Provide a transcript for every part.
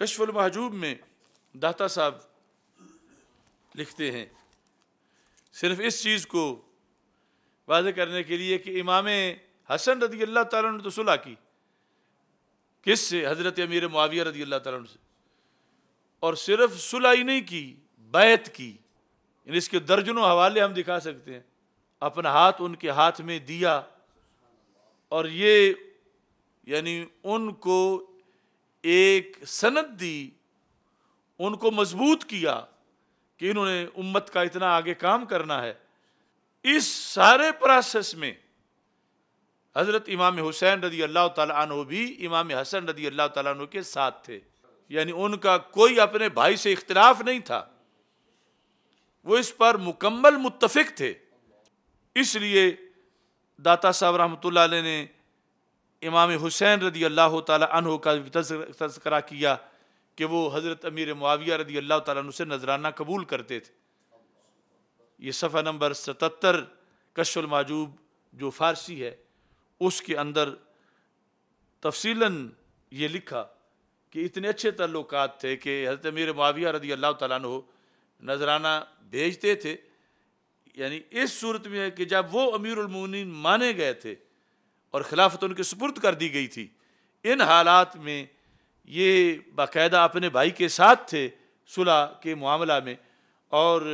कशफुल महजूब में दाता साहब लिखते हैं सिर्फ इस चीज़ को वाज करने के लिए कि इमाम हसन रदी अल्लाह तारा तो सुलह की किस से हज़रत अमीर मुआविया रदी अल्लाह तारा से और सिर्फ सुलह ही नहीं की बैत की इसके दर्जनों हवाले हम दिखा सकते हैं अपना हाथ उनके हाथ में दिया और ये यानी उनको एक सनत दी उनको मजबूत किया कि इन्होंने उम्मत का इतना आगे काम करना है इस सारे प्रोसेस में हज़रत इमाम हुसैन रदी अल्लाह तु भी इमाम हसन रदी अल्लाह तु के साथ थे यानी उनका कोई अपने भाई से इख्तलाफ नहीं था वो इस पर मुकम्मल मुतफिक थे इसलिए दाता साहब रहमत ने इमाम हुसैन रदी अल्लाह तहु का तस्करा किया कि वो हज़रत अमीर मुआविया रदी अल्लाह तु से नजराना कबूल करते थे ये सफ़ा नंबर सतर कशलमाजूब जो फ़ारसी है उसके अंदर तफसीला ये लिखा कि इतने अच्छे तल्लुक थे कि हज़रत अमीर मुआविया रदी अल्लाह तु नजराना भेजते थे यानी इस सूरत में कि जब वो अमीरमिन माने गए थे और खिलाफत उनके सुपुर्द कर दी गई थी इन हालात में ये बाकायदा अपने भाई के साथ थे सुलह के मामला में और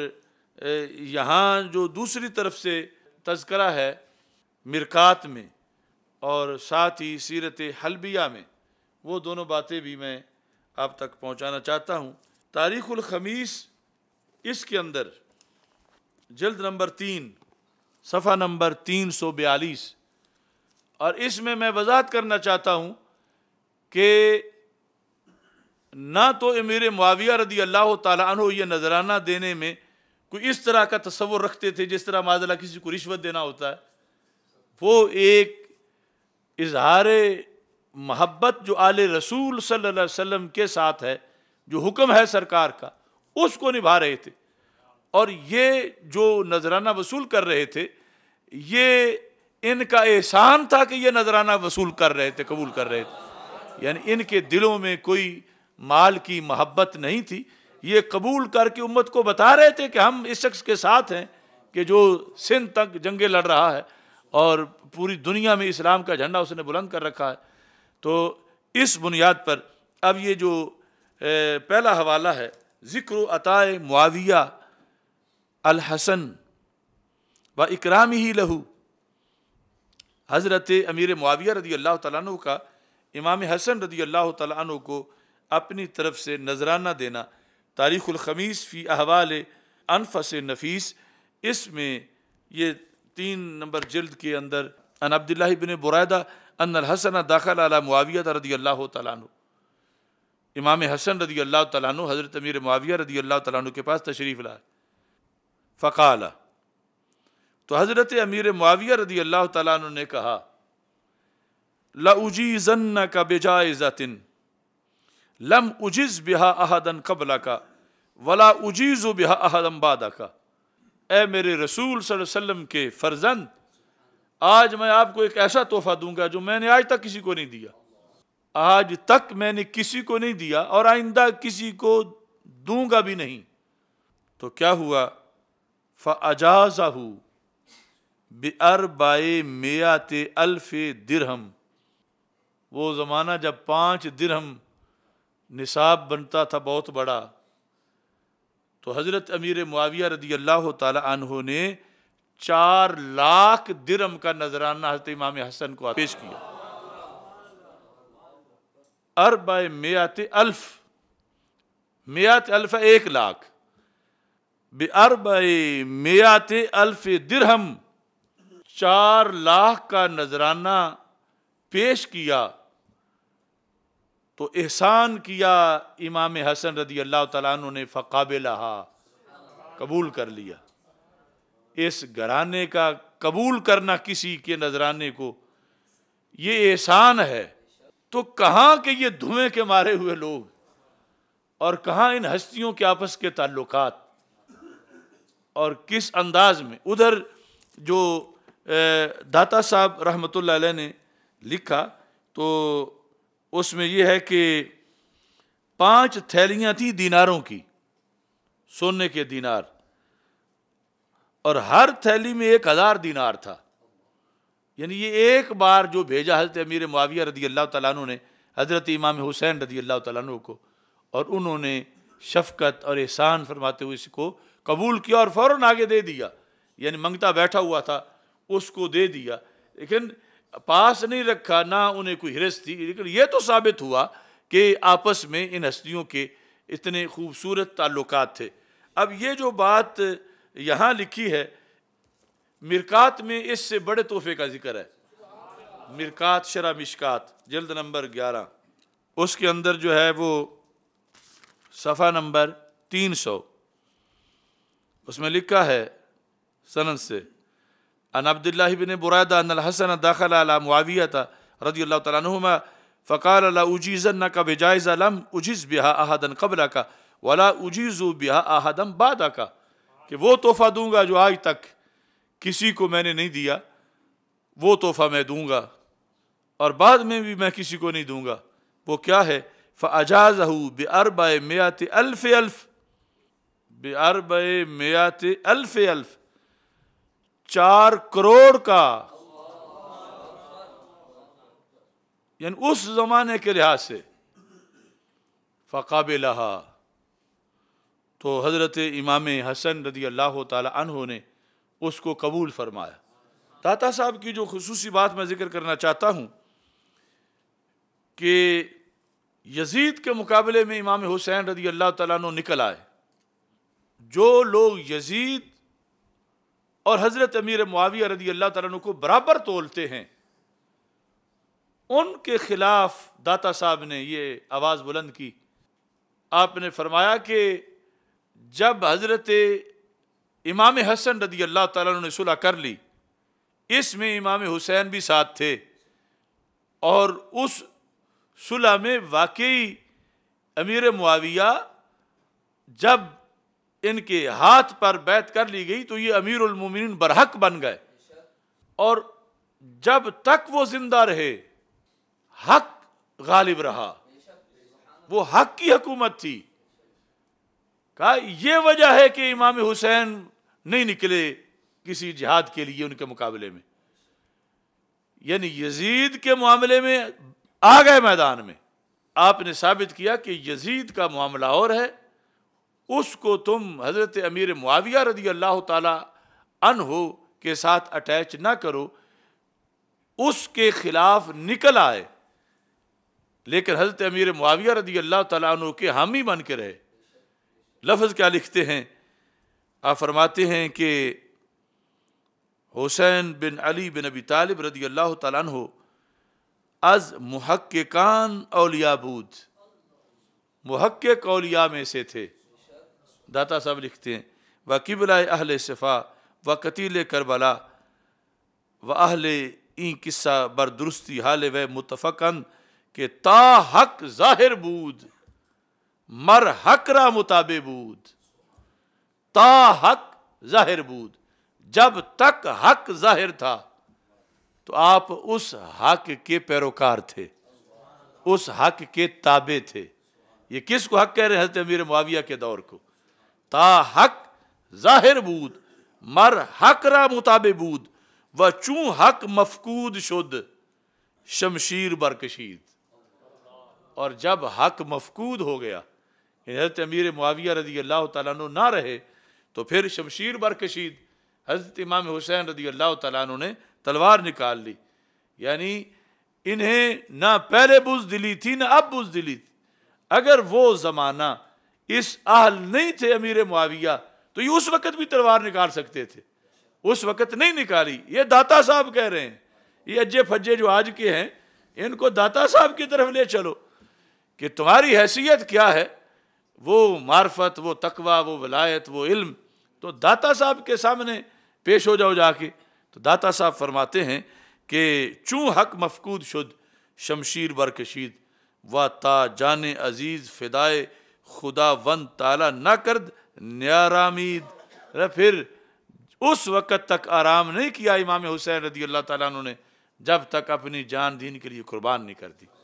यहाँ जो दूसरी तरफ से तस्करा है मिरकात में और साथ ही सीरत हलबिया में वो दोनों बातें भी मैं आप तक पहुँचाना चाहता हूँ खमीस इसके अंदर जल्द नंबर तीन सफ़ा नंबर तीन सौ बयालीस और इसमें मैं वजाहत करना चाहता हूँ कि ना तो अमीर माविया रदी अल्लाह तु ये नजराना देने में कोई इस तरह का तस्वुर रखते थे जिस तरह माजला किसी को रिश्वत देना होता है वो एक इजहार महब्बत जो आल रसूल सल्लल्लाहु के साथ है जो हुक्म है सरकार का उसको निभा रहे थे और ये जो नजराना वसूल कर रहे थे ये इनका एहसान था कि ये नजराना वसूल कर रहे थे कबूल कर रहे थे यानी इनके दिलों में कोई माल की मोहब्बत नहीं थी ये कबूल करके उम्मत को बता रहे थे कि हम इस शख्स के साथ हैं कि जो सिंध तक जंगे लड़ रहा है और पूरी दुनिया में इस्लाम का झंडा उसने बुलंद कर रखा है तो इस बुनियाद पर अब ये जो पहला हवाला है ज़िक्र अताए मुआविया अल हसन व इकराम ही लहू हज़रत अमीर मुआविया रदी अल्लाह तु का इमाम हसन रदी अल्लाह तु को अपनी तरफ से नजराना देना तारीख़लखमीस फ़ी अहवाल अनफस नफीस इसमें ये तीन नंबर जल्द के अंदर अन अब्दुल्ला बिन बुरादा अन हसन दाखिल अला मुआविया रदी अल्लाह तु इमाम हसन रदी अल्लाह तु हज़रत अमीर मुआविया रदी अल्लाह तु के पास तशरीफ़ ला फ़काला तो हज़रत अमीर माविया रदी अल्लाह तु ने कहा लजी जन्न का बेजाइज़तिन लम उजिज़ बिहा अहदन कबला का वला उजीज़ बिहा अहदम बादा का ए मेरे रसूल सल्लम के फर्जंद आज मैं आपको एक ऐसा तोहफ़ा दूंगा जो मैंने आज तक किसी को नहीं दिया आज तक मैंने किसी को नहीं दिया और आइंदा किसी को दूंगा भी नहीं तो क्या हुआ फ फ़ाजाजा बे बरबाए मेयात अल्फ दिरहम वो ज़माना जब पाँच दिरहम निसाब बनता था बहुत बड़ा तो हज़रत अमीर मुआविया रदी अल्लाह तहों ने चार लाख दिरम का नजराना हजरत इमाम हसन को पेश किया अरब मेयात अल्फ मेयात अल्फ एक लाख बे बरब मेयात अल्फ दिरहम चार लाख का नजराना पेश किया तो एहसान किया इमाम हसन रदी अल्लाह तु ने फ़काबिलहा कबूल कर लिया इस घराने का कबूल करना किसी के नजराने को ये एहसान है तो कहाँ के ये धुएं के मारे हुए लोग और कहाँ इन हस्तियों के आपस के ताल्लुकात और किस अंदाज में उधर जो दाता साहब रहमत ने लिखा तो उसमें यह है कि पांच थैलियां थी दीनारों की सोने के दीनार और हर थैली में एक हज़ार दीनार था यानी ये एक बार जो भेजा हजरत अमीर मुआविया रदी अल्लाह तु ने हज़रत इमाम हुसैन रदी अल्लाह तु को और उन्होंने शफकत और एहसान फरमाते हुए इसको कबूल किया और फ़ौर आगे दे दिया यानी मंगता बैठा हुआ था उसको दे दिया लेकिन पास नहीं रखा ना उन्हें कोई हिरस थी लेकिन ये तो साबित हुआ कि आपस में इन हस्तियों के इतने खूबसूरत ताल्लुक थे अब ये जो बात यहाँ लिखी है मिरकात में इससे बड़े तोहफे का जिक्र है मिरकात शरा मिशकात जल्द नंबर ग्यारह उसके अंदर जो है वो सफ़ा नंबर तीन सौ उसमें लिखा है सनन से अन अब्दुल्लाबिन बुरैदा हसन दाखिल अला मुआविया रदी अल्लाह तुमा फ़कार अला उजीज़न का बेजायज़ अलम उजिज़ बिहा आहदन कबला का वला उजीज़ु बिहा आहदम बादा का कि वो तोहफ़ा दूंगा जो आज तक किसी को मैंने नहीं दिया वो तोहफ़ा मैं दूंगा और बाद में भी मैं किसी को नहीं दूंगा वो क्या है फ़ाजाज़ बरब मैत अल्फ़ अल्फ़ बरब मैत अल्फ़ अल्फ़ चार करोड़ का यानी उस जमाने के लिहाज से लहा तो हज़रत इमाम हसन रदी अल्लाह तहों ने उसको कबूल फरमाया ताता साहब की जो खसूसी बात मैं ज़िक्र करना चाहता हूँ कि यजीद के मुकाबले में इमाम हुसैन रदी अल्लाह तु निकल आए जो लोग यजीद और हज़रत अमीर मुआविया रदी अल्लाह तु को बराबर तोलते हैं उनके ख़िलाफ़ दाता साहब ने ये आवाज़ बुलंद की आपने फरमाया कि जब हज़रत इमाम हसन रदी अल्लाह तु ने सुलह कर ली इसमें इमाम हुसैन भी साथ थे और उस सुलह में वाकई अमीर मुआविया जब इनके हाथ पर बैत कर ली गई तो ये अमीर उलमिन बरहक बन गए और जब तक वो जिंदा रहे हक गालिब रहा वो हक की हकूमत थी कहा यह वजह है कि इमाम हुसैन नहीं निकले किसी जिहाद के लिए उनके मुकाबले में यानी यजीद के मामले में आ गए मैदान में आपने साबित किया कि यजीद का मामला और है उसको तुम हज़रत अमीर मुआविया रदी अल्लाह तन हो के साथ अटैच ना करो उसके ख़िलाफ़ निकल आए लेकिन हज़रत अमीर मुआविया रदी अल्लाह तु के ही बन के रहे लफ्ज़ क्या लिखते हैं आप फरमाते हैं कि हुसैन बिन अली बिन अबी तालिब रदी अल्लाह तन हो अज़ महक्कान अलियाबूद महक्क अलिया में से थे दाता साहब लिखते हैं व किबला अहल शफ़ा व कतील करबला व अहल ई किस्सा दुरुस्ती हाल व मुतफ़न के ता हक ज़ाहिर बूद मर रा मुताब बूद ता हक ज़ाहिर बूद जब तक हक ज़ाहिर था तो आप उस हक के पैरोकार थे उस हक के ताबे थे ये किसको हक कह रहे हैं हजरत अमीर मुआविया के दौर को हक जाहिर बूद मर हक रा मुताबे बूद व चूं हक मफकूद शुद्ध शमशीर बरकशीद और जब हक मफकूद हो गया हजरत अमीर मुआविया रदी अल्लाह तु ना रहे तो फिर शमशीर बरकशीद हजरत इमाम हुसैन रदी अल्लाह तु ने तलवार निकाल ली यानी इन्हें ना पहले दिली थी ना अब दिली थी अगर वो ज़माना इस अहल नहीं थे अमीर मुआविया तो ये उस वक़्त भी तलवार निकाल सकते थे उस वक़्त नहीं निकाली ये दाता साहब कह रहे हैं ये अज्जे फज्जे जो आज के हैं इनको दाता साहब की तरफ ले चलो कि तुम्हारी हैसियत क्या है वो मार्फत वो तकवा वो वलायत वो इल्म तो दाता साहब के सामने पेश हो जाओ जाके तो दाता साहब फरमाते हैं कि चूँ हक मफकूद शुद शमशीर बरकशीद व ता जान अजीज़ फ़िदाए खुदा वन ताला ना कर न्यारामीद फिर उस वक़्त तक आराम नहीं किया इमाम हुसैन रदी अल्लाह तुमने जब तक अपनी जान दीन के लिए कुर्बान नहीं कर दी